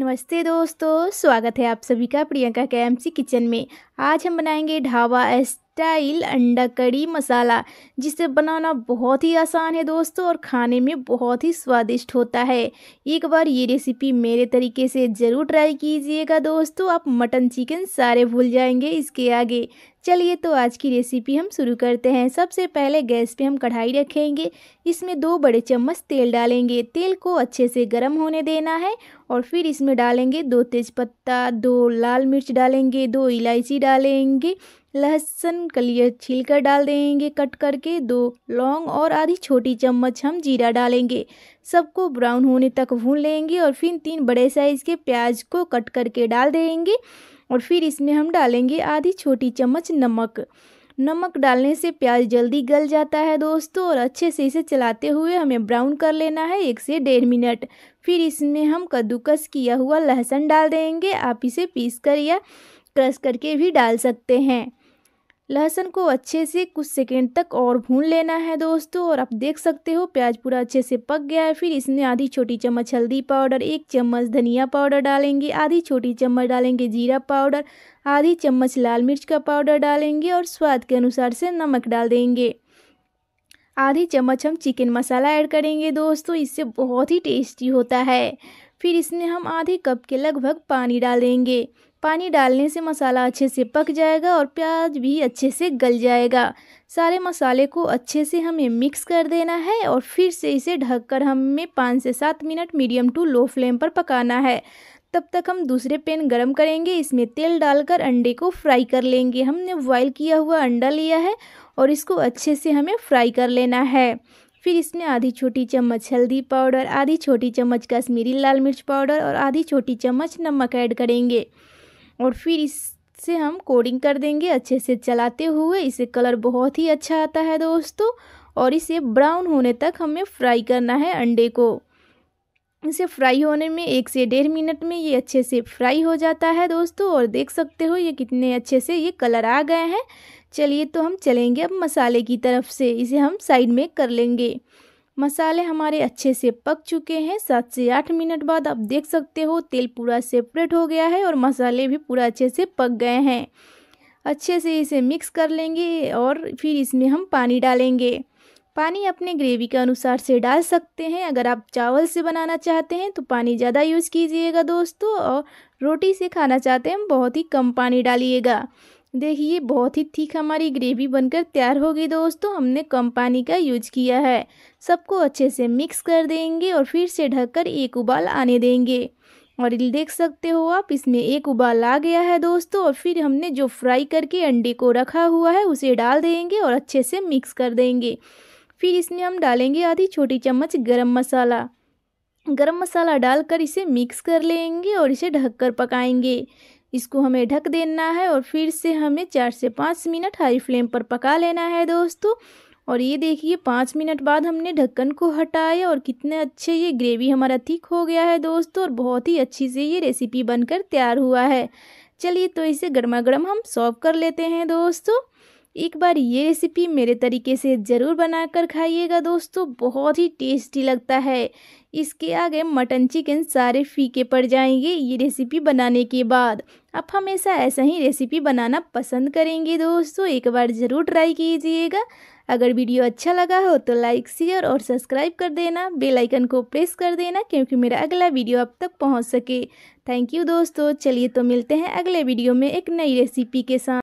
नमस्ते दोस्तों स्वागत है आप सभी का प्रियंका के एम किचन में आज हम बनाएंगे ढाबा स्टाइल अंडा कड़ी मसाला जिसे बनाना बहुत ही आसान है दोस्तों और खाने में बहुत ही स्वादिष्ट होता है एक बार ये रेसिपी मेरे तरीके से ज़रूर ट्राई कीजिएगा दोस्तों आप मटन चिकन सारे भूल जाएंगे इसके आगे चलिए तो आज की रेसिपी हम शुरू करते हैं सबसे पहले गैस पे हम कढ़ाई रखेंगे इसमें दो बड़े चम्मच तेल डालेंगे तेल को अच्छे से गर्म होने देना है और फिर इसमें डालेंगे दो तेज़पत्ता दो लाल मिर्च डालेंगे दो इलायची डालेंगे लहसुन कलियर छील कर डाल देंगे कट करके दो लौंग और आधी छोटी चम्मच हम जीरा डालेंगे सबको ब्राउन होने तक भून लेंगे और फिर तीन बड़े साइज़ के प्याज को कट करके डाल देंगे और फिर इसमें हम डालेंगे आधी छोटी चम्मच नमक नमक डालने से प्याज जल्दी गल जाता है दोस्तों और अच्छे से इसे चलाते हुए हमें ब्राउन कर लेना है एक से डेढ़ मिनट फिर इसमें हम कद्दूकस किया हुआ लहसुन डाल देंगे आप इसे पीस कर या क्रश करके भी डाल सकते हैं लहसुन को अच्छे से कुछ सेकेंड तक और भून लेना है दोस्तों और आप देख सकते हो प्याज पूरा अच्छे से पक गया है फिर इसमें आधी छोटी चम्मच हल्दी पाउडर एक चम्मच धनिया पाउडर डालेंगे आधी छोटी चम्मच डालेंगे जीरा पाउडर आधी चम्मच लाल मिर्च का पाउडर डालेंगे और स्वाद के अनुसार से नमक डाल देंगे आधी चम्मच हम चिकन मसाला ऐड करेंगे दोस्तों इससे बहुत ही टेस्टी होता है फिर इसमें हम आधे कप के लगभग पानी डालेंगे पानी डालने से मसाला अच्छे से पक जाएगा और प्याज भी अच्छे से गल जाएगा सारे मसाले को अच्छे से हमें मिक्स कर देना है और फिर से इसे ढककर हमें पाँच से सात minute medium to low flame पर पकाना है तब तक हम दूसरे पैन गरम करेंगे इसमें तेल डालकर अंडे को फ्राई कर लेंगे हमने बॉयल किया हुआ अंडा लिया है और इसको अच्छे से हमें फ्राई कर लेना है फिर इसमें आधी छोटी चम्मच हल्दी पाउडर आधी छोटी चम्मच कश्मीरी लाल मिर्च पाउडर और आधी छोटी चम्मच नमक ऐड करेंगे और फिर इससे हम कोडिंग कर देंगे अच्छे से चलाते हुए इसे कलर बहुत ही अच्छा आता है दोस्तों और इसे ब्राउन होने तक हमें फ्राई करना है अंडे को इसे फ्राई होने में एक से डेढ़ मिनट में ये अच्छे से फ्राई हो जाता है दोस्तों और देख सकते हो ये कितने अच्छे से ये कलर आ गए हैं चलिए तो हम चलेंगे अब मसाले की तरफ से इसे हम साइड में कर लेंगे मसाले हमारे अच्छे से पक चुके हैं सात से आठ मिनट बाद आप देख सकते हो तेल पूरा सेपरेट हो गया है और मसाले भी पूरा अच्छे से पक गए हैं अच्छे से इसे मिक्स कर लेंगे और फिर इसमें हम पानी डालेंगे पानी अपने ग्रेवी के अनुसार से डाल सकते हैं अगर आप चावल से बनाना चाहते हैं तो पानी ज़्यादा यूज़ कीजिएगा दोस्तों और रोटी से खाना चाहते हैं बहुत ही कम पानी डालिएगा देखिए बहुत ही ठीक हमारी ग्रेवी बनकर तैयार हो गई दोस्तों हमने कम पानी का यूज किया है सबको अच्छे से मिक्स कर देंगे और फिर से ढककर एक उबाल आने देंगे और देख सकते हो आप इसमें एक उबाल आ गया है दोस्तों और फिर हमने जो फ्राई करके अंडे को रखा हुआ है उसे डाल देंगे और अच्छे से मिक्स कर देंगे फिर इसमें हम डालेंगे आधी छोटी चम्मच गरम मसाला गरम मसाला डालकर इसे मिक्स कर लेंगे और इसे ढककर पकाएंगे इसको हमें ढक देना है और फिर से हमें चार से पाँच मिनट हाई फ्लेम पर पका लेना है दोस्तों और ये देखिए पाँच मिनट बाद हमने ढक्कन को हटाया और कितने अच्छे ये ग्रेवी हमारा थिक हो गया है दोस्तों और बहुत ही अच्छी से ये रेसिपी बनकर तैयार हुआ है चलिए तो इसे गर्मा गर्म हम सॉव कर लेते हैं दोस्तों एक बार ये रेसिपी मेरे तरीके से ज़रूर बनाकर खाइएगा दोस्तों बहुत ही टेस्टी लगता है इसके आगे मटन चिकन सारे फीके पड़ जाएंगे ये रेसिपी बनाने के बाद आप हमेशा ऐसा ही रेसिपी बनाना पसंद करेंगे दोस्तों एक बार ज़रूर ट्राई कीजिएगा अगर वीडियो अच्छा लगा हो तो लाइक शेयर और सब्सक्राइब कर देना बेल आइकन को प्रेस कर देना क्योंकि मेरा अगला वीडियो अब तक पहुंच सके थैंक यू दोस्तों चलिए तो मिलते हैं अगले वीडियो में एक नई रेसिपी के साथ